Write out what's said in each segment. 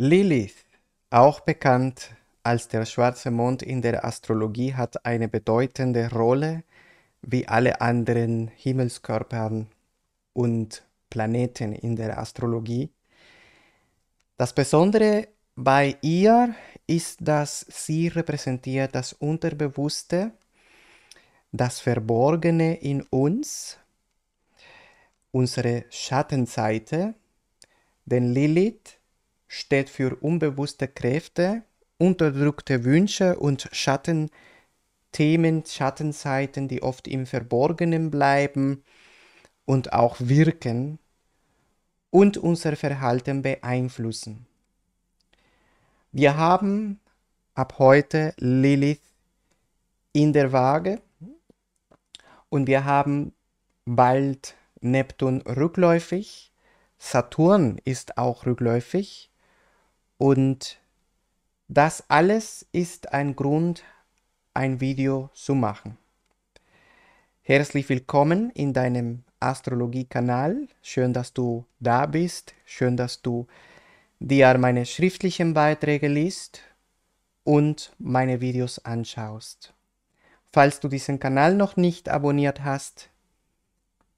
Lilith, auch bekannt als der schwarze Mond in der Astrologie, hat eine bedeutende Rolle wie alle anderen Himmelskörpern und Planeten in der Astrologie. Das Besondere bei ihr ist, dass sie repräsentiert das Unterbewusste, das Verborgene in uns, unsere Schattenseite, denn Lilith steht für unbewusste Kräfte, unterdrückte Wünsche und Schattenthemen, Schattenseiten, die oft im Verborgenen bleiben und auch wirken und unser Verhalten beeinflussen. Wir haben ab heute Lilith in der Waage und wir haben bald Neptun rückläufig. Saturn ist auch rückläufig und das alles ist ein Grund, ein Video zu machen. Herzlich willkommen in deinem Astrologie-Kanal. Schön, dass du da bist. Schön, dass du dir meine schriftlichen Beiträge liest und meine Videos anschaust. Falls du diesen Kanal noch nicht abonniert hast,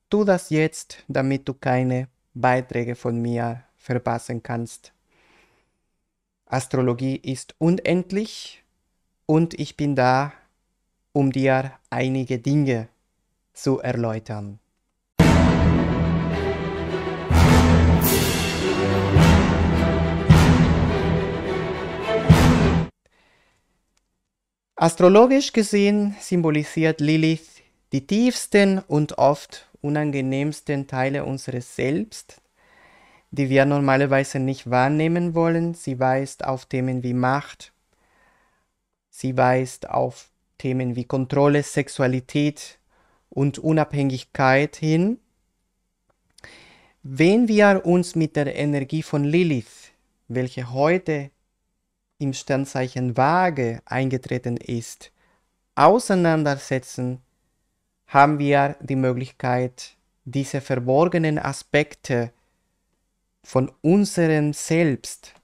tu das jetzt, damit du keine Beiträge von mir verpassen kannst. Astrologie ist unendlich und ich bin da, um dir einige Dinge zu erläutern. Astrologisch gesehen symbolisiert Lilith die tiefsten und oft unangenehmsten Teile unseres Selbst, die wir normalerweise nicht wahrnehmen wollen. Sie weist auf Themen wie Macht, sie weist auf Themen wie Kontrolle, Sexualität und Unabhängigkeit hin. Wenn wir uns mit der Energie von Lilith, welche heute im Sternzeichen Waage eingetreten ist, auseinandersetzen, haben wir die Möglichkeit, diese verborgenen Aspekte von unserem Selbst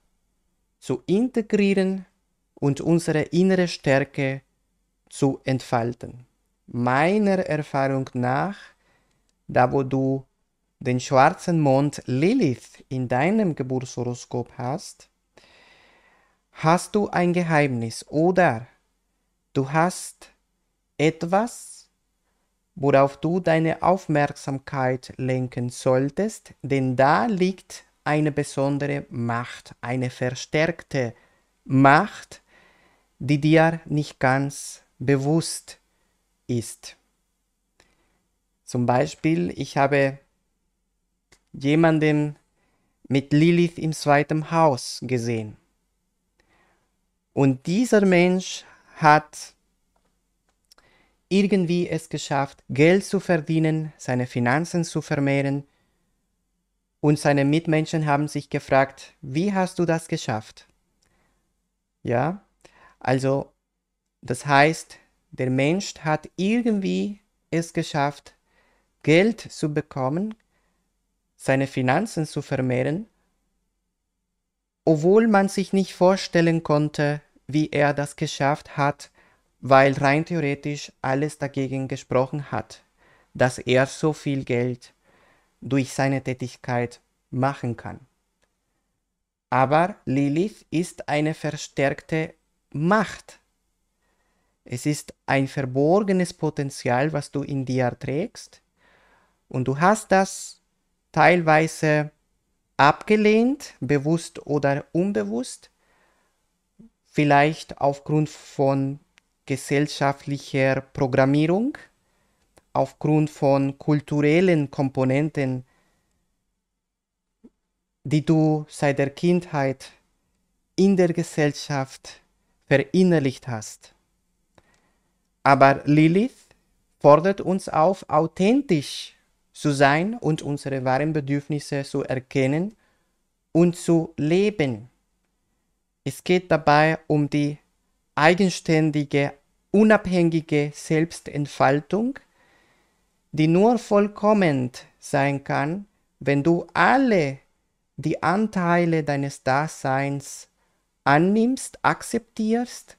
zu integrieren und unsere innere Stärke zu entfalten. Meiner Erfahrung nach, da wo du den schwarzen Mond Lilith in deinem Geburtshoroskop hast, hast du ein Geheimnis oder du hast etwas, worauf du deine Aufmerksamkeit lenken solltest, denn da liegt eine besondere Macht, eine verstärkte Macht, die dir nicht ganz bewusst ist. Zum Beispiel, ich habe jemanden mit Lilith im zweiten Haus gesehen. Und dieser Mensch hat irgendwie es geschafft, Geld zu verdienen, seine Finanzen zu vermehren. Und seine Mitmenschen haben sich gefragt, wie hast du das geschafft? Ja, also das heißt, der Mensch hat irgendwie es geschafft, Geld zu bekommen, seine Finanzen zu vermehren, obwohl man sich nicht vorstellen konnte, wie er das geschafft hat, weil rein theoretisch alles dagegen gesprochen hat, dass er so viel Geld durch seine Tätigkeit machen kann. Aber Lilith ist eine verstärkte Macht. Es ist ein verborgenes Potenzial, was du in dir trägst. Und du hast das teilweise abgelehnt, bewusst oder unbewusst, vielleicht aufgrund von gesellschaftlicher Programmierung, aufgrund von kulturellen Komponenten, die du seit der Kindheit in der Gesellschaft verinnerlicht hast. Aber Lilith fordert uns auf, authentisch zu sein und unsere wahren Bedürfnisse zu erkennen und zu leben. Es geht dabei um die eigenständige, unabhängige Selbstentfaltung, die nur vollkommen sein kann, wenn du alle die Anteile deines Daseins annimmst, akzeptierst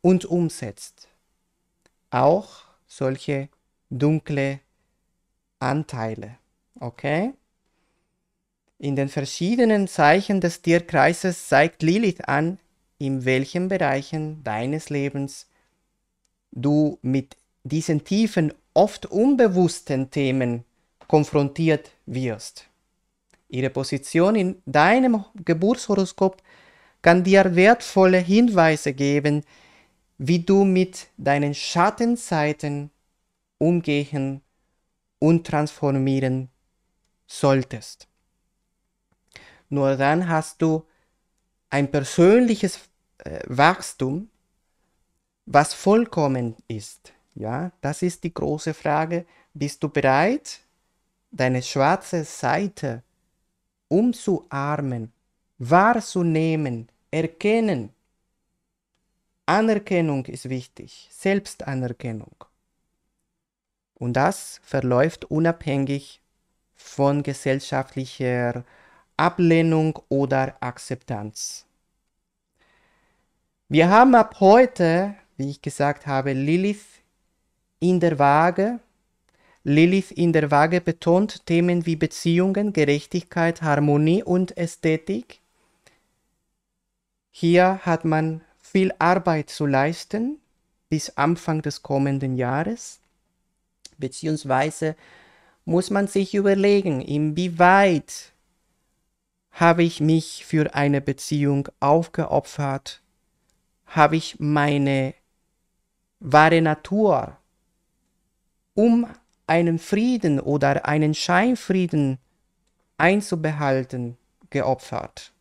und umsetzt. Auch solche dunkle Anteile. Okay? In den verschiedenen Zeichen des Tierkreises zeigt Lilith an, in welchen Bereichen deines Lebens du mit diesen tiefen, oft unbewussten Themen konfrontiert wirst. Ihre Position in deinem Geburtshoroskop kann dir wertvolle Hinweise geben, wie du mit deinen Schattenseiten umgehen und transformieren solltest. Nur dann hast du ein persönliches äh, Wachstum, was vollkommen ist. Ja, das ist die große Frage. Bist du bereit, deine schwarze Seite umzuarmen, wahrzunehmen, erkennen? Anerkennung ist wichtig, Selbstanerkennung. Und das verläuft unabhängig von gesellschaftlicher Ablehnung oder Akzeptanz. Wir haben ab heute, wie ich gesagt habe, Lilith in der Waage. Lilith in der Waage betont Themen wie Beziehungen, Gerechtigkeit, Harmonie und Ästhetik. Hier hat man viel Arbeit zu leisten bis Anfang des kommenden Jahres, beziehungsweise muss man sich überlegen, inwieweit habe ich mich für eine Beziehung aufgeopfert? Habe ich meine wahre Natur, um einen Frieden oder einen Scheinfrieden einzubehalten, geopfert?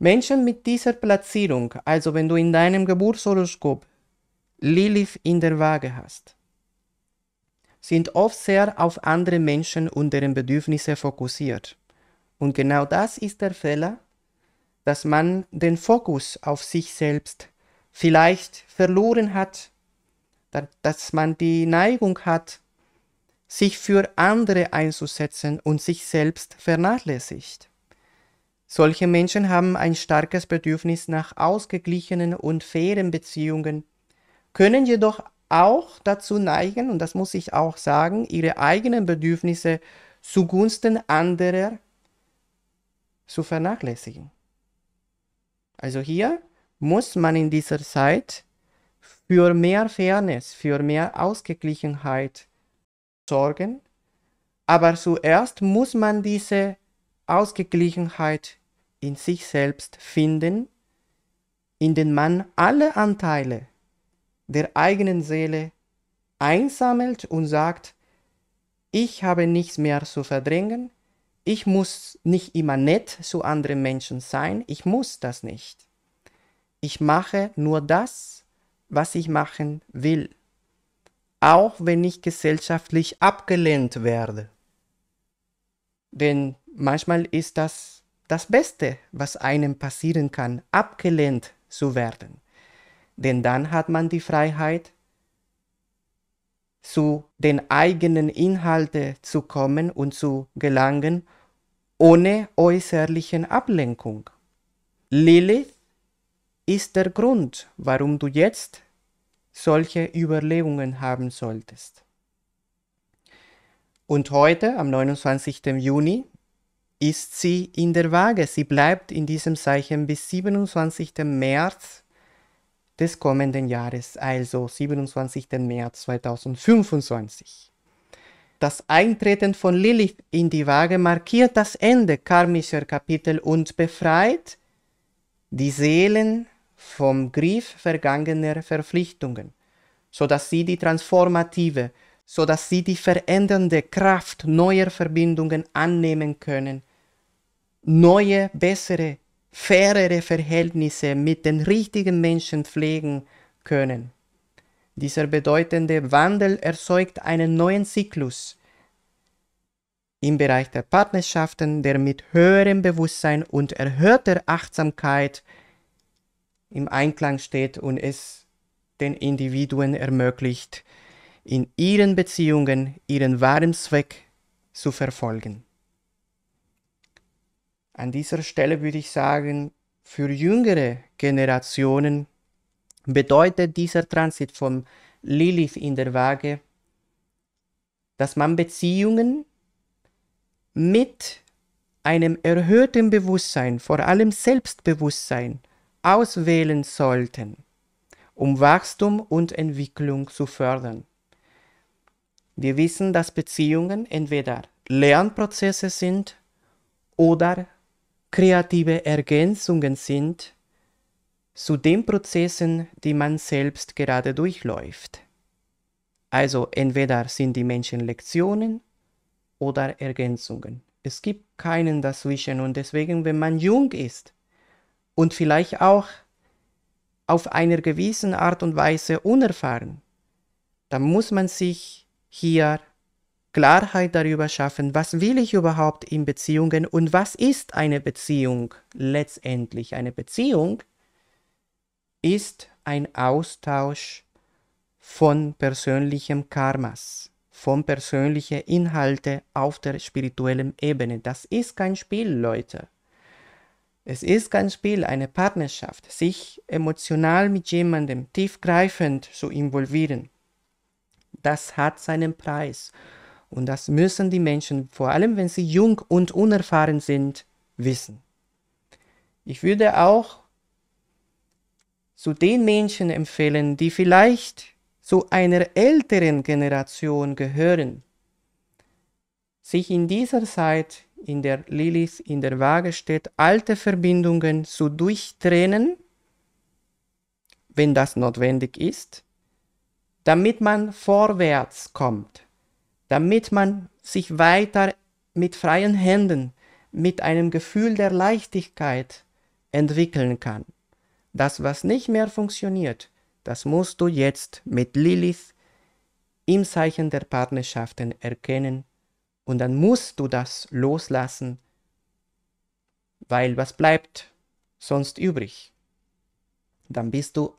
Menschen mit dieser Platzierung, also wenn du in deinem Geburtshoroskop Lilith in der Waage hast, sind oft sehr auf andere Menschen und deren Bedürfnisse fokussiert. Und genau das ist der Fehler, dass man den Fokus auf sich selbst vielleicht verloren hat, dass man die Neigung hat, sich für andere einzusetzen und sich selbst vernachlässigt. Solche Menschen haben ein starkes Bedürfnis nach ausgeglichenen und fairen Beziehungen, können jedoch auch dazu neigen, und das muss ich auch sagen, ihre eigenen Bedürfnisse zugunsten anderer zu vernachlässigen. Also hier muss man in dieser Zeit für mehr Fairness, für mehr Ausgeglichenheit sorgen, aber zuerst muss man diese Ausgeglichenheit in sich selbst finden, indem man alle Anteile der eigenen Seele einsammelt und sagt, ich habe nichts mehr zu verdrängen, ich muss nicht immer nett zu anderen Menschen sein, ich muss das nicht. Ich mache nur das, was ich machen will, auch wenn ich gesellschaftlich abgelehnt werde. Denn manchmal ist das das Beste, was einem passieren kann, abgelehnt zu werden. Denn dann hat man die Freiheit, zu den eigenen Inhalten zu kommen und zu gelangen, ohne äußerliche Ablenkung. Lilith ist der Grund, warum du jetzt solche Überlegungen haben solltest. Und heute, am 29. Juni, ist sie in der Waage. Sie bleibt in diesem Zeichen bis 27. März des kommenden Jahres, also 27. März 2025. Das Eintreten von Lilith in die Waage markiert das Ende karmischer Kapitel und befreit die Seelen vom Griff vergangener Verpflichtungen, sodass sie die transformative, sodass sie die verändernde Kraft neuer Verbindungen annehmen können, neue, bessere fairere Verhältnisse mit den richtigen Menschen pflegen können. Dieser bedeutende Wandel erzeugt einen neuen Zyklus im Bereich der Partnerschaften, der mit höherem Bewusstsein und erhöhter Achtsamkeit im Einklang steht und es den Individuen ermöglicht, in ihren Beziehungen ihren wahren Zweck zu verfolgen. An dieser Stelle würde ich sagen, für jüngere Generationen bedeutet dieser Transit von Lilith in der Waage, dass man Beziehungen mit einem erhöhten Bewusstsein, vor allem Selbstbewusstsein, auswählen sollten, um Wachstum und Entwicklung zu fördern. Wir wissen, dass Beziehungen entweder Lernprozesse sind oder kreative Ergänzungen sind zu den Prozessen, die man selbst gerade durchläuft. Also entweder sind die Menschen Lektionen oder Ergänzungen. Es gibt keinen dazwischen und deswegen, wenn man jung ist und vielleicht auch auf einer gewissen Art und Weise unerfahren, dann muss man sich hier Klarheit darüber schaffen, was will ich überhaupt in Beziehungen und was ist eine Beziehung letztendlich. Eine Beziehung ist ein Austausch von persönlichem Karmas, von persönlichen Inhalten auf der spirituellen Ebene. Das ist kein Spiel, Leute. Es ist kein Spiel, eine Partnerschaft, sich emotional mit jemandem tiefgreifend zu involvieren. Das hat seinen Preis. Und das müssen die Menschen, vor allem wenn sie jung und unerfahren sind, wissen. Ich würde auch zu den Menschen empfehlen, die vielleicht zu einer älteren Generation gehören, sich in dieser Zeit in der Lilith in der Waage steht, alte Verbindungen zu durchtrennen, wenn das notwendig ist, damit man vorwärts kommt damit man sich weiter mit freien Händen, mit einem Gefühl der Leichtigkeit entwickeln kann. Das, was nicht mehr funktioniert, das musst du jetzt mit Lilith im Zeichen der Partnerschaften erkennen und dann musst du das loslassen, weil was bleibt sonst übrig? Dann bist du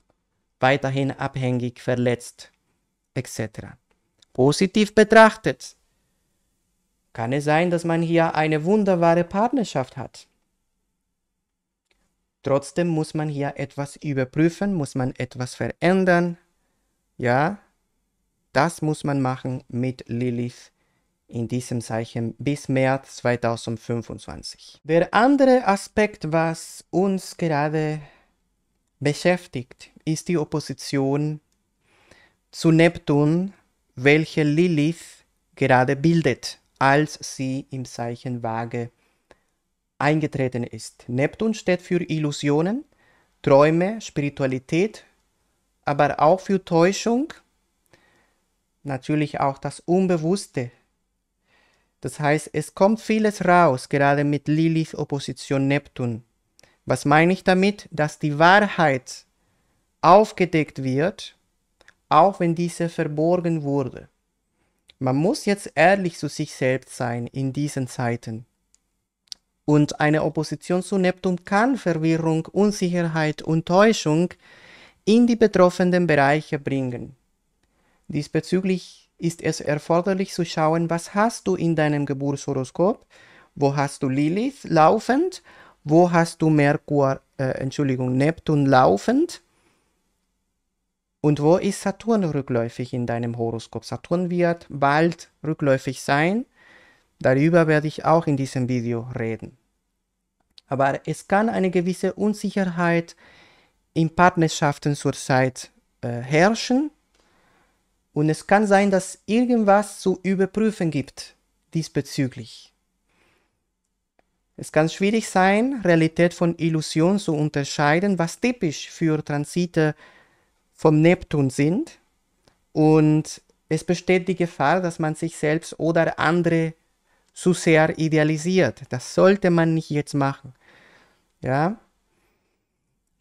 weiterhin abhängig, verletzt, etc. Positiv betrachtet kann es sein, dass man hier eine wunderbare Partnerschaft hat. Trotzdem muss man hier etwas überprüfen, muss man etwas verändern. Ja, das muss man machen mit Lilith in diesem Zeichen bis März 2025. Der andere Aspekt, was uns gerade beschäftigt, ist die Opposition zu Neptun welche Lilith gerade bildet, als sie im Zeichen Waage eingetreten ist. Neptun steht für Illusionen, Träume, Spiritualität, aber auch für Täuschung, natürlich auch das Unbewusste. Das heißt, es kommt vieles raus, gerade mit Lilith Opposition Neptun. Was meine ich damit? Dass die Wahrheit aufgedeckt wird auch wenn diese verborgen wurde. Man muss jetzt ehrlich zu sich selbst sein in diesen Zeiten. Und eine Opposition zu Neptun kann Verwirrung, Unsicherheit und Täuschung in die betroffenen Bereiche bringen. Diesbezüglich ist es erforderlich zu schauen, was hast du in deinem Geburtshoroskop, wo hast du Lilith laufend, wo hast du Merkur, äh, Entschuldigung, Neptun laufend und wo ist Saturn rückläufig in deinem Horoskop? Saturn wird bald rückläufig sein. Darüber werde ich auch in diesem Video reden. Aber es kann eine gewisse Unsicherheit in Partnerschaften zurzeit äh, herrschen. Und es kann sein, dass irgendwas zu überprüfen gibt diesbezüglich. Es kann schwierig sein, Realität von Illusion zu unterscheiden, was typisch für Transite ist vom Neptun sind und es besteht die Gefahr, dass man sich selbst oder andere zu sehr idealisiert. Das sollte man nicht jetzt machen. Ja?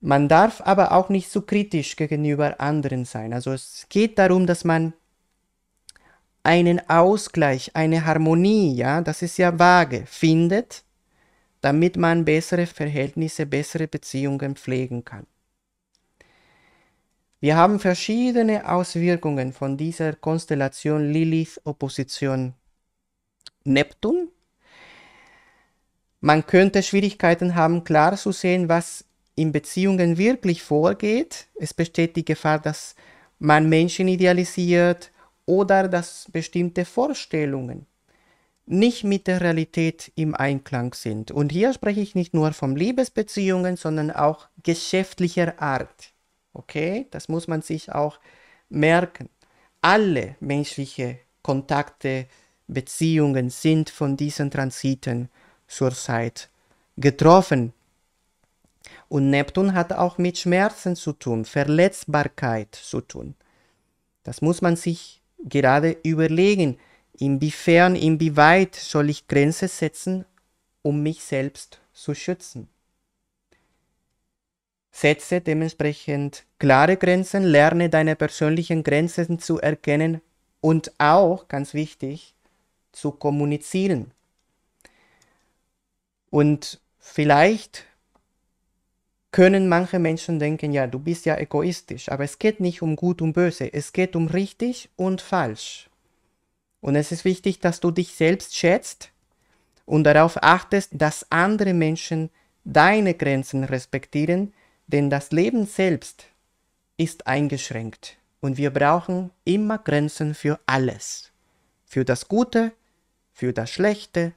Man darf aber auch nicht zu so kritisch gegenüber anderen sein. Also es geht darum, dass man einen Ausgleich, eine Harmonie, ja, das ist ja vage, findet, damit man bessere Verhältnisse, bessere Beziehungen pflegen kann. Wir haben verschiedene Auswirkungen von dieser Konstellation Lilith-Opposition Neptun. Man könnte Schwierigkeiten haben, klar zu sehen, was in Beziehungen wirklich vorgeht. Es besteht die Gefahr, dass man Menschen idealisiert oder dass bestimmte Vorstellungen nicht mit der Realität im Einklang sind. Und hier spreche ich nicht nur von Liebesbeziehungen, sondern auch geschäftlicher Art. Okay, das muss man sich auch merken. Alle menschlichen Kontakte, Beziehungen sind von diesen Transiten zurzeit getroffen. Und Neptun hat auch mit Schmerzen zu tun, Verletzbarkeit zu tun. Das muss man sich gerade überlegen. Inwiefern, inwieweit soll ich Grenze setzen, um mich selbst zu schützen? Setze dementsprechend klare Grenzen, lerne deine persönlichen Grenzen zu erkennen und auch, ganz wichtig, zu kommunizieren. Und vielleicht können manche Menschen denken, ja, du bist ja egoistisch, aber es geht nicht um gut und böse, es geht um richtig und falsch. Und es ist wichtig, dass du dich selbst schätzt und darauf achtest, dass andere Menschen deine Grenzen respektieren, denn das Leben selbst ist eingeschränkt und wir brauchen immer Grenzen für alles. Für das Gute, für das Schlechte.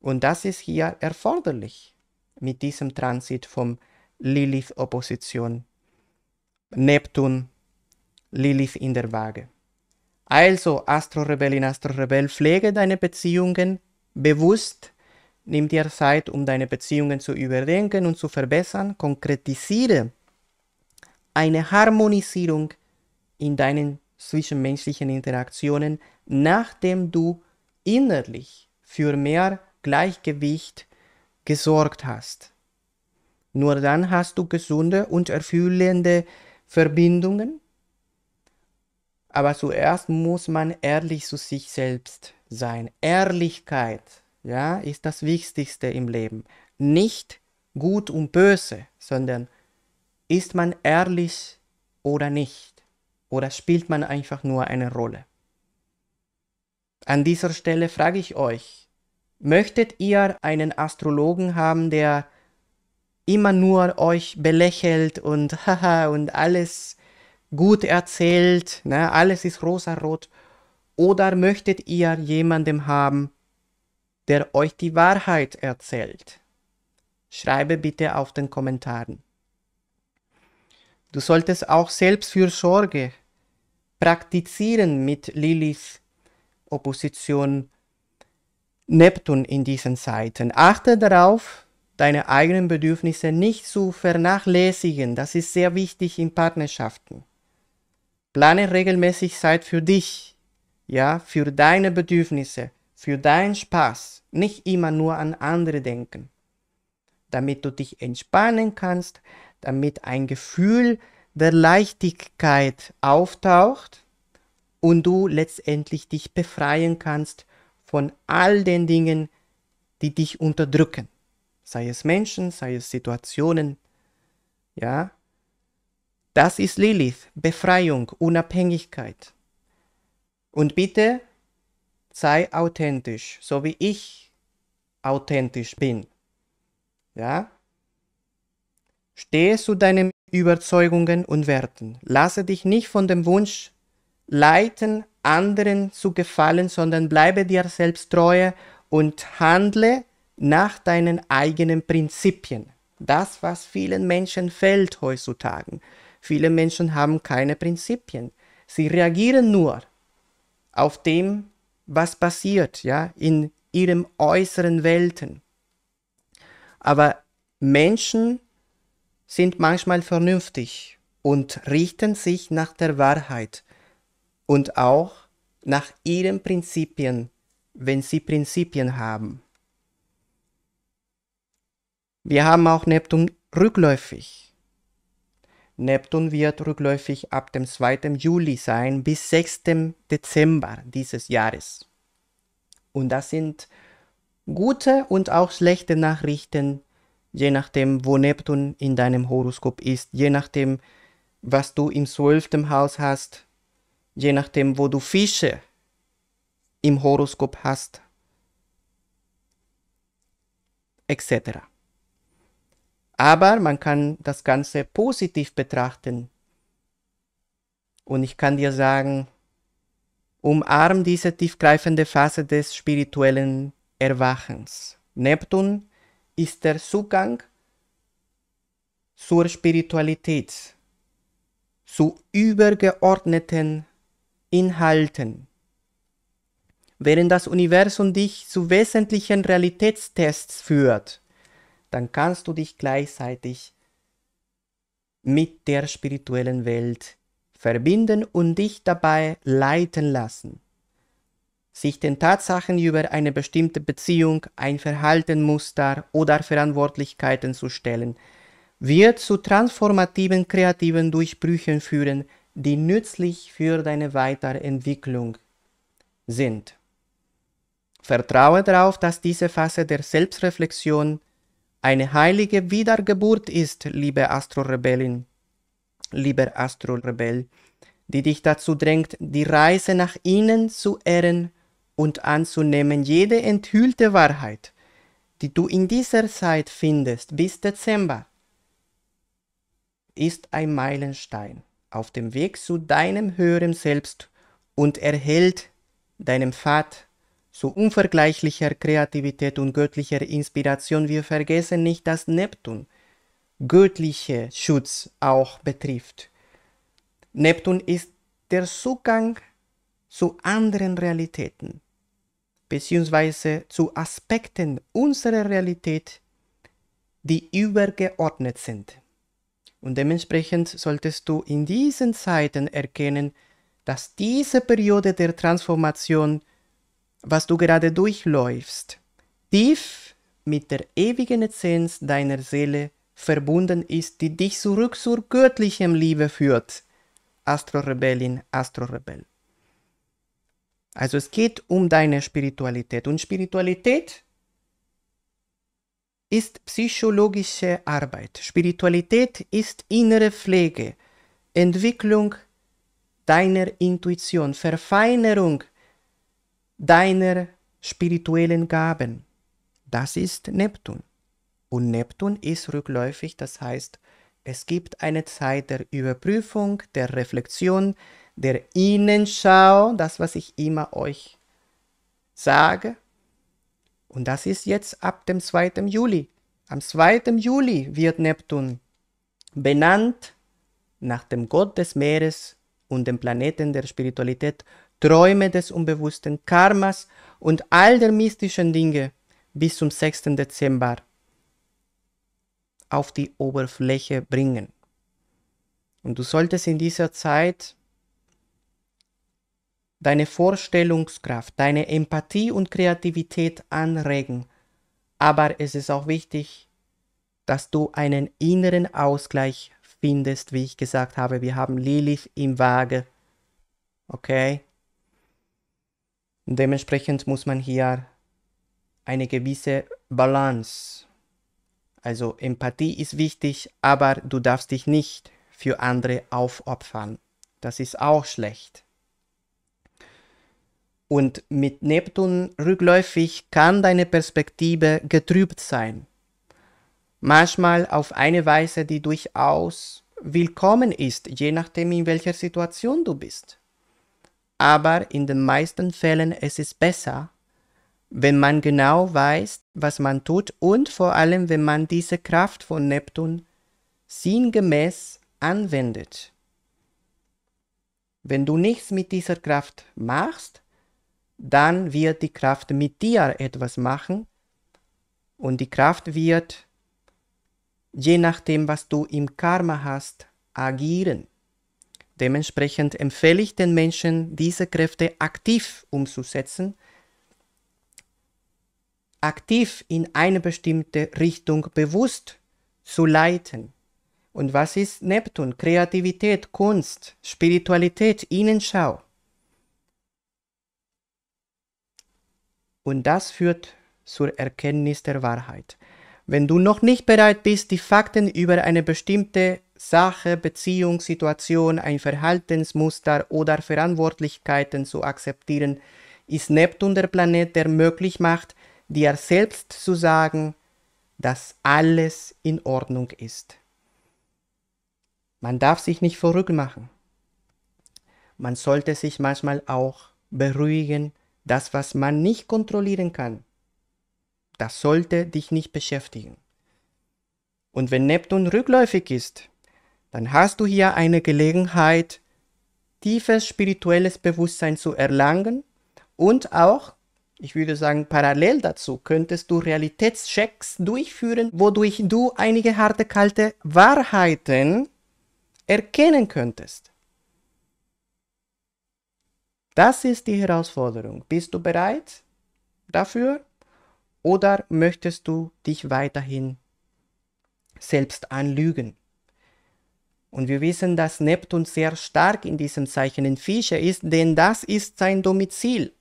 Und das ist hier erforderlich mit diesem Transit vom Lilith-Opposition, Neptun, Lilith in der Waage. Also, Astro-Rebellin, Astro-Rebell, pflege deine Beziehungen bewusst Nimm dir Zeit, um deine Beziehungen zu überdenken und zu verbessern. Konkretisiere eine Harmonisierung in deinen zwischenmenschlichen Interaktionen, nachdem du innerlich für mehr Gleichgewicht gesorgt hast. Nur dann hast du gesunde und erfüllende Verbindungen. Aber zuerst muss man ehrlich zu sich selbst sein. Ehrlichkeit ja, ist das Wichtigste im Leben. Nicht gut und böse, sondern ist man ehrlich oder nicht? Oder spielt man einfach nur eine Rolle? An dieser Stelle frage ich euch, möchtet ihr einen Astrologen haben, der immer nur euch belächelt und haha und alles gut erzählt, ne? alles ist rosarot? Oder möchtet ihr jemanden haben, der euch die Wahrheit erzählt? Schreibe bitte auf den Kommentaren. Du solltest auch Selbstfürsorge praktizieren mit Lilis Opposition Neptun in diesen Zeiten. Achte darauf, deine eigenen Bedürfnisse nicht zu vernachlässigen. Das ist sehr wichtig in Partnerschaften. Plane regelmäßig Zeit für dich, ja, für deine Bedürfnisse für deinen Spaß, nicht immer nur an andere denken, damit du dich entspannen kannst, damit ein Gefühl der Leichtigkeit auftaucht und du letztendlich dich befreien kannst von all den Dingen, die dich unterdrücken, sei es Menschen, sei es Situationen, ja. Das ist Lilith, Befreiung, Unabhängigkeit. Und bitte sei authentisch, so wie ich authentisch bin. Ja? Stehe zu deinen Überzeugungen und Werten. Lasse dich nicht von dem Wunsch leiten, anderen zu gefallen, sondern bleibe dir selbst treu und handle nach deinen eigenen Prinzipien. Das, was vielen Menschen fällt heutzutage. Viele Menschen haben keine Prinzipien. Sie reagieren nur auf dem, was passiert, ja, in ihren äußeren Welten. Aber Menschen sind manchmal vernünftig und richten sich nach der Wahrheit und auch nach ihren Prinzipien, wenn sie Prinzipien haben. Wir haben auch Neptun rückläufig. Neptun wird rückläufig ab dem 2. Juli sein bis 6. Dezember dieses Jahres. Und das sind gute und auch schlechte Nachrichten, je nachdem, wo Neptun in deinem Horoskop ist, je nachdem, was du im 12. Haus hast, je nachdem, wo du Fische im Horoskop hast, etc. Aber man kann das Ganze positiv betrachten. Und ich kann dir sagen, umarm diese tiefgreifende Phase des spirituellen Erwachens. Neptun ist der Zugang zur Spiritualität, zu übergeordneten Inhalten. Während das Universum dich zu wesentlichen Realitätstests führt, dann kannst du dich gleichzeitig mit der spirituellen Welt verbinden und dich dabei leiten lassen. Sich den Tatsachen über eine bestimmte Beziehung, ein Verhaltenmuster oder Verantwortlichkeiten zu stellen, wird zu transformativen kreativen Durchbrüchen führen, die nützlich für deine Weiterentwicklung sind. Vertraue darauf, dass diese Phase der Selbstreflexion eine heilige Wiedergeburt ist, liebe Astrorebellin, lieber Astrorebell, die dich dazu drängt, die Reise nach innen zu ehren und anzunehmen jede enthüllte Wahrheit, die du in dieser Zeit findest bis Dezember, ist ein Meilenstein auf dem Weg zu deinem höheren Selbst und erhält deinem Pfad zu unvergleichlicher Kreativität und göttlicher Inspiration wir vergessen nicht, dass Neptun göttliche Schutz auch betrifft. Neptun ist der Zugang zu anderen Realitäten beziehungsweise zu Aspekten unserer Realität, die übergeordnet sind. Und dementsprechend solltest du in diesen Zeiten erkennen, dass diese Periode der Transformation was du gerade durchläufst, tief mit der ewigen Essenz deiner Seele verbunden ist, die dich zurück zur göttlichen Liebe führt. Astro-Rebellin, Astro-Rebell. Also es geht um deine Spiritualität. Und Spiritualität ist psychologische Arbeit. Spiritualität ist innere Pflege, Entwicklung deiner Intuition, Verfeinerung deiner spirituellen Gaben. Das ist Neptun. Und Neptun ist rückläufig, das heißt, es gibt eine Zeit der Überprüfung, der Reflexion, der Innenschau, das, was ich immer euch sage. Und das ist jetzt ab dem 2. Juli. Am 2. Juli wird Neptun benannt nach dem Gott des Meeres und dem Planeten der Spiritualität Träume des unbewussten Karmas und all der mystischen Dinge bis zum 6. Dezember auf die Oberfläche bringen. Und du solltest in dieser Zeit deine Vorstellungskraft, deine Empathie und Kreativität anregen. Aber es ist auch wichtig, dass du einen inneren Ausgleich findest, wie ich gesagt habe. Wir haben Lilith im Waage. Okay? Dementsprechend muss man hier eine gewisse Balance. Also Empathie ist wichtig, aber du darfst dich nicht für andere aufopfern. Das ist auch schlecht. Und mit Neptun rückläufig kann deine Perspektive getrübt sein. Manchmal auf eine Weise, die durchaus willkommen ist, je nachdem, in welcher Situation du bist aber in den meisten Fällen es ist es besser, wenn man genau weiß, was man tut und vor allem, wenn man diese Kraft von Neptun sinngemäß anwendet. Wenn du nichts mit dieser Kraft machst, dann wird die Kraft mit dir etwas machen und die Kraft wird, je nachdem, was du im Karma hast, agieren. Dementsprechend empfehle ich den Menschen, diese Kräfte aktiv umzusetzen, aktiv in eine bestimmte Richtung bewusst zu leiten. Und was ist Neptun? Kreativität, Kunst, Spiritualität, Innenschau. Und das führt zur Erkenntnis der Wahrheit. Wenn du noch nicht bereit bist, die Fakten über eine bestimmte Sache, Beziehung, Situation, ein Verhaltensmuster oder Verantwortlichkeiten zu akzeptieren, ist Neptun der Planet, der möglich macht, dir selbst zu sagen, dass alles in Ordnung ist. Man darf sich nicht verrückt machen. Man sollte sich manchmal auch beruhigen, das, was man nicht kontrollieren kann, das sollte dich nicht beschäftigen. Und wenn Neptun rückläufig ist, dann hast du hier eine Gelegenheit, tiefes spirituelles Bewusstsein zu erlangen und auch, ich würde sagen, parallel dazu könntest du Realitätschecks durchführen, wodurch du einige harte, kalte Wahrheiten erkennen könntest. Das ist die Herausforderung. Bist du bereit dafür oder möchtest du dich weiterhin selbst anlügen? Und wir wissen, dass Neptun sehr stark in diesem Zeichen in Fische ist, denn das ist sein Domizil.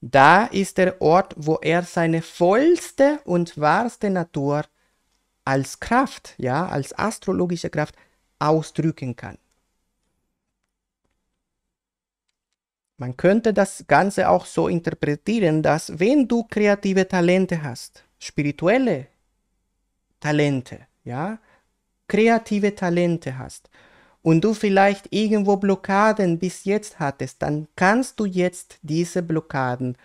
Da ist der Ort, wo er seine vollste und wahrste Natur als Kraft, ja, als astrologische Kraft ausdrücken kann. Man könnte das Ganze auch so interpretieren, dass wenn du kreative Talente hast, spirituelle Talente, ja, kreative Talente hast und du vielleicht irgendwo Blockaden bis jetzt hattest, dann kannst du jetzt diese Blockaden,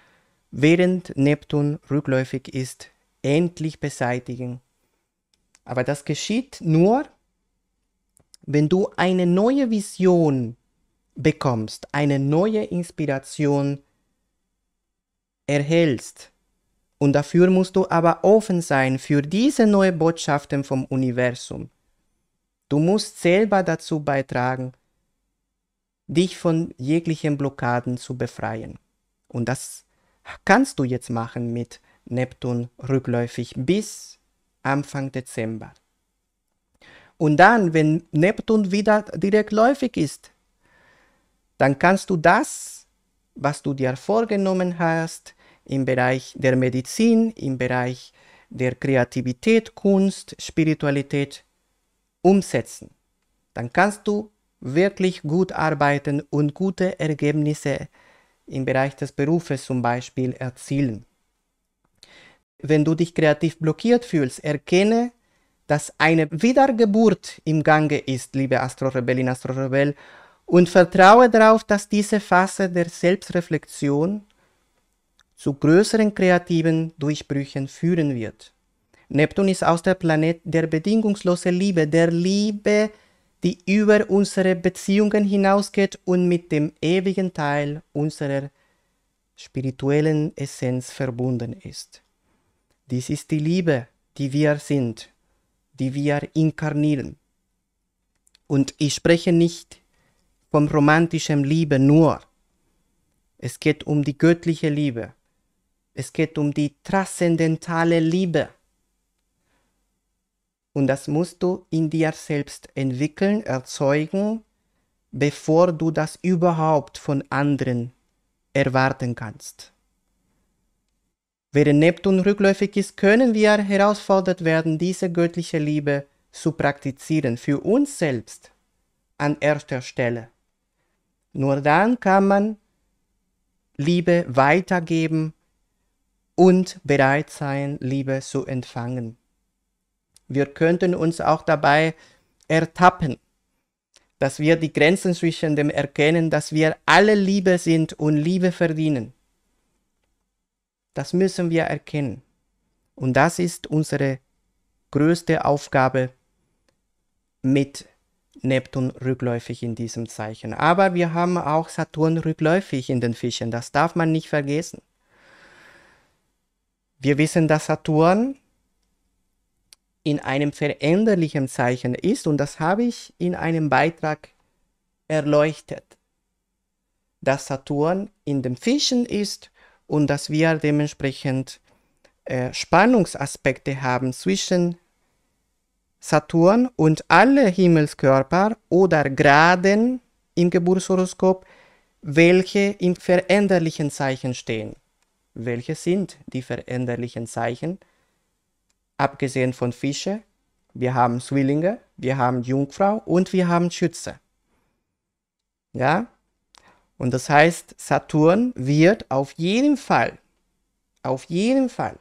während Neptun rückläufig ist, endlich beseitigen. Aber das geschieht nur, wenn du eine neue Vision bekommst, eine neue Inspiration erhältst. Und dafür musst du aber offen sein für diese neuen Botschaften vom Universum. Du musst selber dazu beitragen, dich von jeglichen Blockaden zu befreien. Und das kannst du jetzt machen mit Neptun rückläufig bis Anfang Dezember. Und dann, wenn Neptun wieder direktläufig ist, dann kannst du das, was du dir vorgenommen hast, im Bereich der Medizin, im Bereich der Kreativität, Kunst, Spiritualität, umsetzen, dann kannst du wirklich gut arbeiten und gute Ergebnisse im Bereich des Berufes zum Beispiel erzielen. Wenn du dich kreativ blockiert fühlst, erkenne, dass eine Wiedergeburt im Gange ist, liebe Astrorebellin, Astrorebell, und vertraue darauf, dass diese Phase der Selbstreflexion zu größeren kreativen Durchbrüchen führen wird. Neptun ist aus der Planet der bedingungslosen Liebe, der Liebe, die über unsere Beziehungen hinausgeht und mit dem ewigen Teil unserer spirituellen Essenz verbunden ist. Dies ist die Liebe, die wir sind, die wir inkarnieren. Und ich spreche nicht vom romantischen Liebe nur. Es geht um die göttliche Liebe. Es geht um die transzendentale Liebe und das musst du in dir selbst entwickeln, erzeugen, bevor du das überhaupt von anderen erwarten kannst. Während Neptun rückläufig ist, können wir herausfordert werden, diese göttliche Liebe zu praktizieren, für uns selbst an erster Stelle. Nur dann kann man Liebe weitergeben und bereit sein, Liebe zu empfangen wir könnten uns auch dabei ertappen, dass wir die Grenzen zwischen dem erkennen, dass wir alle Liebe sind und Liebe verdienen. Das müssen wir erkennen. Und das ist unsere größte Aufgabe mit Neptun rückläufig in diesem Zeichen. Aber wir haben auch Saturn rückläufig in den Fischen. Das darf man nicht vergessen. Wir wissen, dass Saturn in einem veränderlichen Zeichen ist, und das habe ich in einem Beitrag erleuchtet, dass Saturn in dem Fischen ist und dass wir dementsprechend äh, Spannungsaspekte haben zwischen Saturn und alle Himmelskörper oder Graden im Geburtshoroskop, welche im veränderlichen Zeichen stehen. Welche sind die veränderlichen Zeichen? abgesehen von Fische, wir haben Zwillinge, wir haben Jungfrau und wir haben Schütze. Ja? Und das heißt, Saturn wird auf jeden Fall, auf jeden Fall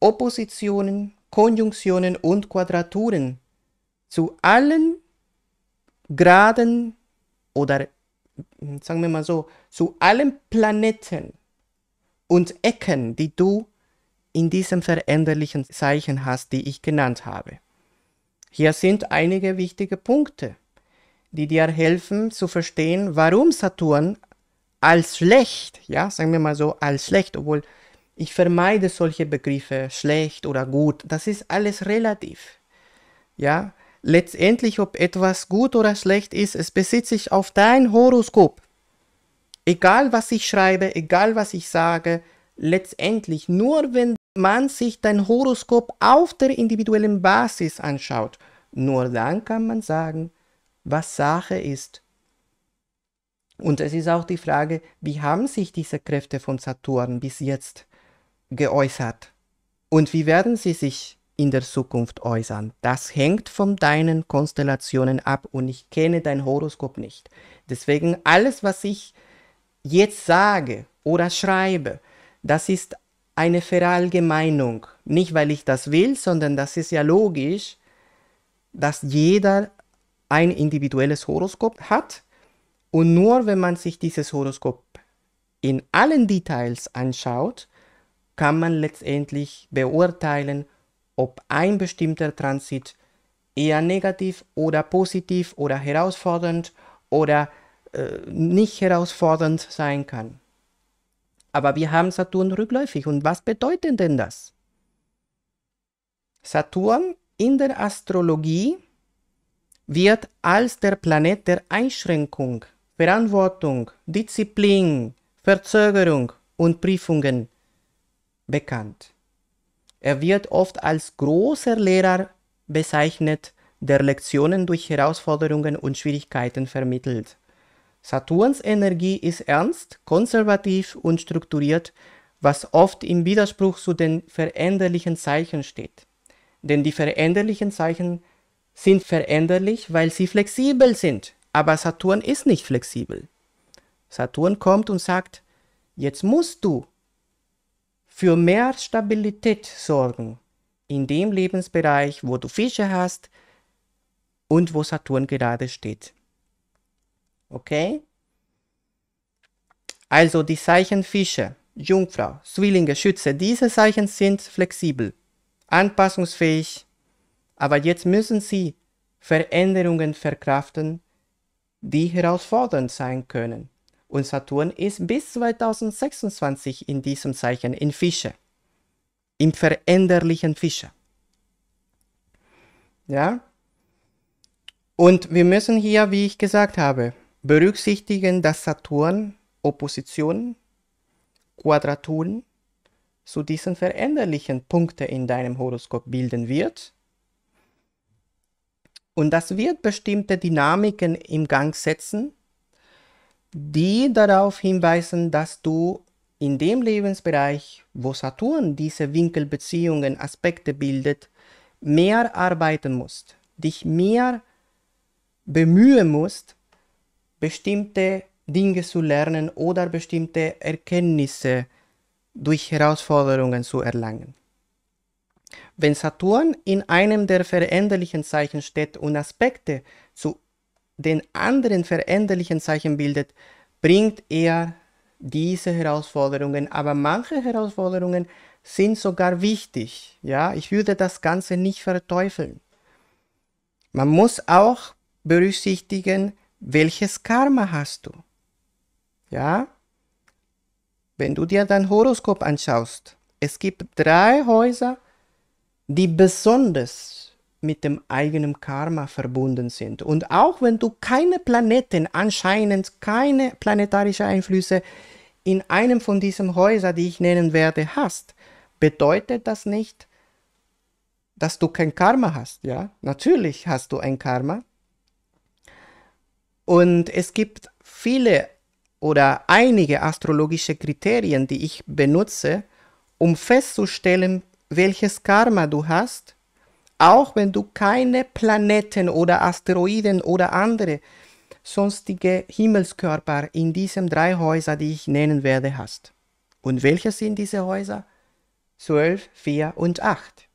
Oppositionen, Konjunktionen und Quadraturen zu allen Graden oder sagen wir mal so, zu allen Planeten und Ecken, die du in diesen veränderlichen Zeichen hast, die ich genannt habe. Hier sind einige wichtige Punkte, die dir helfen zu verstehen, warum Saturn als schlecht, ja, sagen wir mal so, als schlecht, obwohl ich vermeide solche Begriffe schlecht oder gut, das ist alles relativ. Ja, letztendlich ob etwas gut oder schlecht ist, es bezieht sich auf dein Horoskop. Egal was ich schreibe, egal was ich sage, letztendlich nur wenn man sich dein Horoskop auf der individuellen Basis anschaut. Nur dann kann man sagen, was Sache ist. Und es ist auch die Frage, wie haben sich diese Kräfte von Saturn bis jetzt geäußert? Und wie werden sie sich in der Zukunft äußern? Das hängt von deinen Konstellationen ab und ich kenne dein Horoskop nicht. Deswegen alles, was ich jetzt sage oder schreibe, das ist eine Verallgemeinung. Nicht, weil ich das will, sondern das ist ja logisch, dass jeder ein individuelles Horoskop hat. Und nur wenn man sich dieses Horoskop in allen Details anschaut, kann man letztendlich beurteilen, ob ein bestimmter Transit eher negativ oder positiv oder herausfordernd oder äh, nicht herausfordernd sein kann. Aber wir haben Saturn rückläufig. Und was bedeutet denn das? Saturn in der Astrologie wird als der Planet der Einschränkung, Verantwortung, Disziplin, Verzögerung und Prüfungen bekannt. Er wird oft als großer Lehrer bezeichnet, der Lektionen durch Herausforderungen und Schwierigkeiten vermittelt. Saturns Energie ist ernst, konservativ und strukturiert, was oft im Widerspruch zu den veränderlichen Zeichen steht. Denn die veränderlichen Zeichen sind veränderlich, weil sie flexibel sind, aber Saturn ist nicht flexibel. Saturn kommt und sagt, jetzt musst du für mehr Stabilität sorgen in dem Lebensbereich, wo du Fische hast und wo Saturn gerade steht. Okay? Also die Zeichen Fische, Jungfrau, Zwillinge, Schütze, diese Zeichen sind flexibel, anpassungsfähig, aber jetzt müssen sie Veränderungen verkraften, die herausfordernd sein können. Und Saturn ist bis 2026 in diesem Zeichen in Fische, im veränderlichen Fische. Ja? Und wir müssen hier, wie ich gesagt habe, berücksichtigen, dass Saturn Oppositionen, Quadraturen zu diesen veränderlichen Punkten in deinem Horoskop bilden wird. Und das wird bestimmte Dynamiken im Gang setzen, die darauf hinweisen, dass du in dem Lebensbereich, wo Saturn diese Winkelbeziehungen, Aspekte bildet, mehr arbeiten musst, dich mehr bemühen musst, bestimmte Dinge zu lernen oder bestimmte Erkenntnisse durch Herausforderungen zu erlangen. Wenn Saturn in einem der veränderlichen Zeichen steht und Aspekte zu den anderen veränderlichen Zeichen bildet, bringt er diese Herausforderungen. Aber manche Herausforderungen sind sogar wichtig. Ja, ich würde das Ganze nicht verteufeln. Man muss auch berücksichtigen, welches Karma hast du? Ja? Wenn du dir dein Horoskop anschaust, es gibt drei Häuser, die besonders mit dem eigenen Karma verbunden sind. Und auch wenn du keine Planeten, anscheinend keine planetarischen Einflüsse in einem von diesen Häusern, die ich nennen werde, hast, bedeutet das nicht, dass du kein Karma hast, ja? Natürlich hast du ein Karma, und es gibt viele oder einige astrologische Kriterien, die ich benutze, um festzustellen, welches Karma du hast, auch wenn du keine Planeten oder Asteroiden oder andere sonstige Himmelskörper in diesen drei Häusern, die ich nennen werde, hast. Und welche sind diese Häuser? 12, 4 und 8.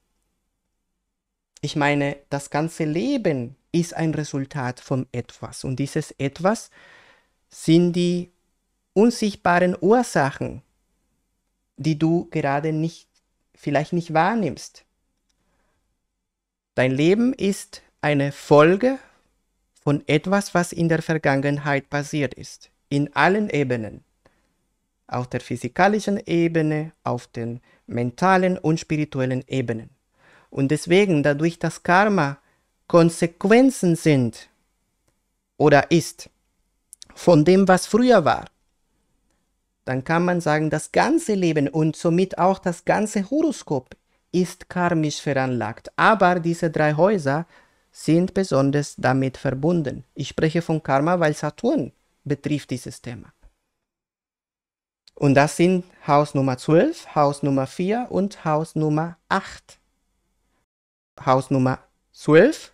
Ich meine, das ganze Leben ist ein Resultat von etwas. Und dieses etwas sind die unsichtbaren Ursachen, die du gerade nicht, vielleicht nicht wahrnimmst. Dein Leben ist eine Folge von etwas, was in der Vergangenheit passiert ist, in allen Ebenen. Auf der physikalischen Ebene, auf den mentalen und spirituellen Ebenen. Und deswegen, dadurch, dass Karma Konsequenzen sind oder ist von dem, was früher war, dann kann man sagen, das ganze Leben und somit auch das ganze Horoskop ist karmisch veranlagt. Aber diese drei Häuser sind besonders damit verbunden. Ich spreche von Karma, weil Saturn betrifft dieses Thema. Und das sind Haus Nummer 12, Haus Nummer 4 und Haus Nummer 8. Haus Nummer 12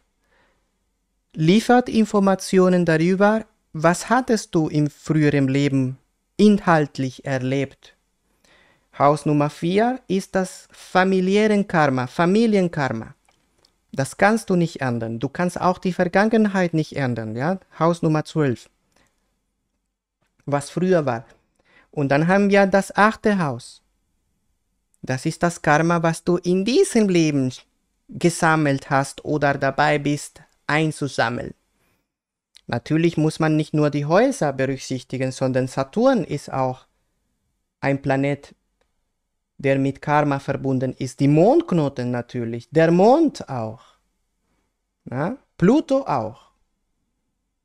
liefert Informationen darüber, was hattest du im früheren Leben inhaltlich erlebt. Haus Nummer 4 ist das familiären Karma, Familienkarma. Das kannst du nicht ändern. Du kannst auch die Vergangenheit nicht ändern. Ja? Haus Nummer 12. Was früher war. Und dann haben wir das achte Haus. Das ist das Karma, was du in diesem Leben gesammelt hast oder dabei bist einzusammeln. Natürlich muss man nicht nur die Häuser berücksichtigen, sondern Saturn ist auch ein Planet, der mit Karma verbunden ist. Die Mondknoten natürlich, der Mond auch, Na? Pluto auch.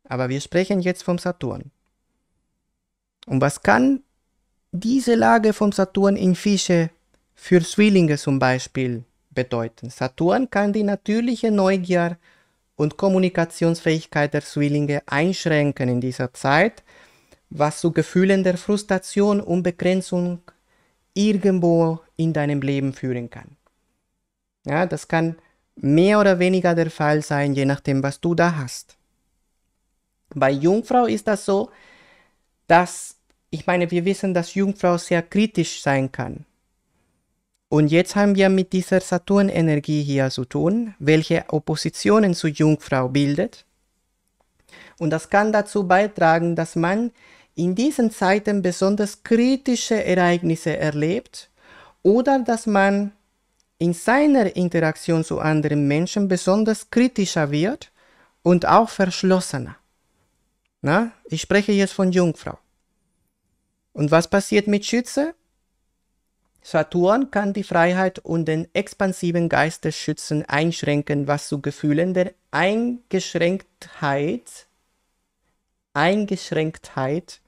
Aber wir sprechen jetzt vom Saturn. Und was kann diese Lage vom Saturn in Fische für Zwillinge zum Beispiel bedeuten? Saturn kann die natürliche Neugier und Kommunikationsfähigkeit der Zwillinge einschränken in dieser Zeit, was zu Gefühlen der Frustration und Begrenzung irgendwo in deinem Leben führen kann. Ja, das kann mehr oder weniger der Fall sein, je nachdem, was du da hast. Bei Jungfrau ist das so, dass, ich meine, wir wissen, dass Jungfrau sehr kritisch sein kann. Und jetzt haben wir mit dieser Saturnenergie hier zu tun, welche Oppositionen zu Jungfrau bildet. Und das kann dazu beitragen, dass man in diesen Zeiten besonders kritische Ereignisse erlebt oder dass man in seiner Interaktion zu anderen Menschen besonders kritischer wird und auch verschlossener. Na, ich spreche jetzt von Jungfrau. Und was passiert mit Schütze? Saturn kann die Freiheit und den expansiven Geist des Schützen einschränken, was zu Gefühlen der Eingeschränktheit, Eingeschränktheit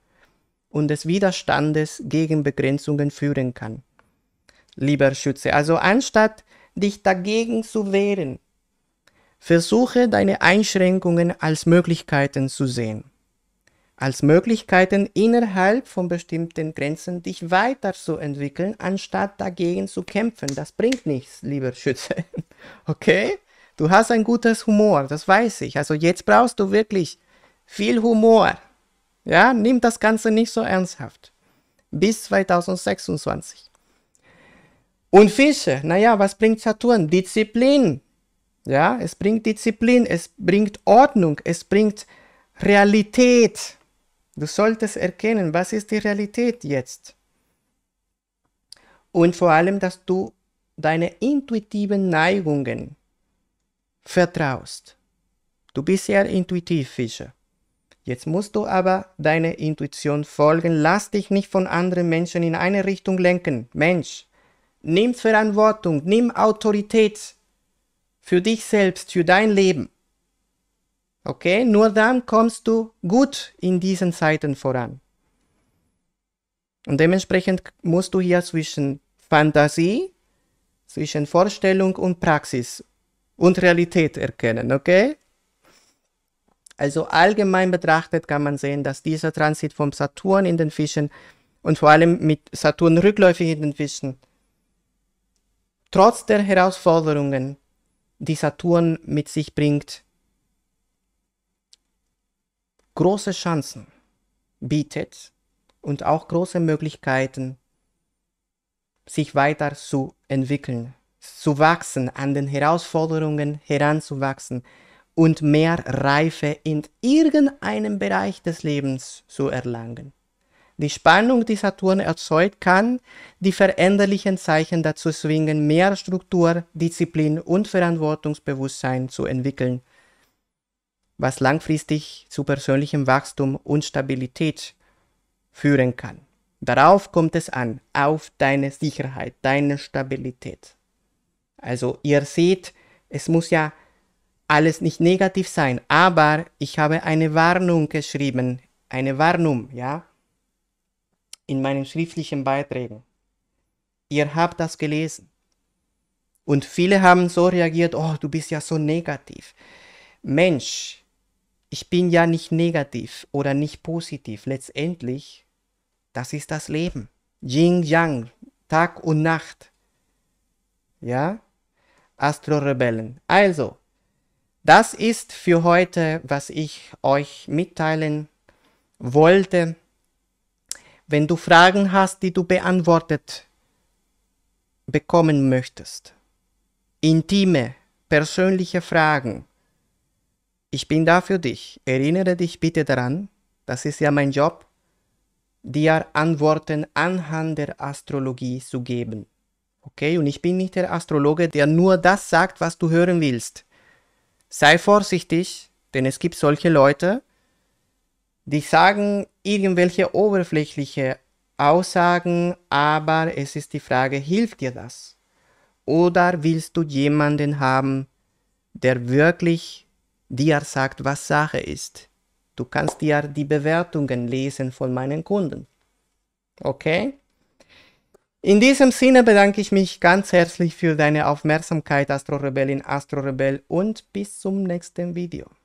und des Widerstandes gegen Begrenzungen führen kann. Lieber Schütze, also anstatt dich dagegen zu wehren, versuche deine Einschränkungen als Möglichkeiten zu sehen als Möglichkeiten innerhalb von bestimmten Grenzen dich weiterzuentwickeln, anstatt dagegen zu kämpfen. Das bringt nichts, lieber Schütze. Okay? Du hast ein gutes Humor, das weiß ich. Also jetzt brauchst du wirklich viel Humor. Ja, nimm das Ganze nicht so ernsthaft. Bis 2026. Und Fische, naja, was bringt Saturn? Disziplin. Ja, es bringt Disziplin, es bringt Ordnung, es bringt Realität. Du solltest erkennen, was ist die Realität jetzt. Und vor allem, dass du deine intuitiven Neigungen vertraust. Du bist sehr intuitiv, Fischer. Jetzt musst du aber deine Intuition folgen. Lass dich nicht von anderen Menschen in eine Richtung lenken. Mensch, nimm Verantwortung, nimm Autorität für dich selbst, für dein Leben. Okay, nur dann kommst du gut in diesen Zeiten voran. Und dementsprechend musst du hier zwischen Fantasie, zwischen Vorstellung und Praxis und Realität erkennen, okay? Also allgemein betrachtet kann man sehen, dass dieser Transit vom Saturn in den Fischen und vor allem mit Saturn rückläufig in den Fischen, trotz der Herausforderungen, die Saturn mit sich bringt, große Chancen bietet und auch große Möglichkeiten, sich weiter zu entwickeln, zu wachsen, an den Herausforderungen heranzuwachsen und mehr Reife in irgendeinem Bereich des Lebens zu erlangen. Die Spannung, die Saturn erzeugt, kann die veränderlichen Zeichen dazu zwingen, mehr Struktur, Disziplin und Verantwortungsbewusstsein zu entwickeln was langfristig zu persönlichem Wachstum und Stabilität führen kann. Darauf kommt es an, auf deine Sicherheit, deine Stabilität. Also ihr seht, es muss ja alles nicht negativ sein, aber ich habe eine Warnung geschrieben, eine Warnung, ja, in meinen schriftlichen Beiträgen. Ihr habt das gelesen. Und viele haben so reagiert, oh, du bist ja so negativ. Mensch, ich bin ja nicht negativ oder nicht positiv. Letztendlich, das ist das Leben. Yin Yang, Tag und Nacht. Ja? Astro-Rebellen. Also, das ist für heute, was ich euch mitteilen wollte. Wenn du Fragen hast, die du beantwortet bekommen möchtest, intime, persönliche Fragen, ich bin da für dich. Erinnere dich bitte daran, das ist ja mein Job, dir Antworten anhand der Astrologie zu geben. Okay, und ich bin nicht der Astrologe, der nur das sagt, was du hören willst. Sei vorsichtig, denn es gibt solche Leute, die sagen irgendwelche oberflächliche Aussagen, aber es ist die Frage, hilft dir das? Oder willst du jemanden haben, der wirklich dir sagt, was Sache ist. Du kannst dir die Bewertungen lesen von meinen Kunden. Okay? In diesem Sinne bedanke ich mich ganz herzlich für deine Aufmerksamkeit, Astro Rebellin, Astro Rebell und bis zum nächsten Video.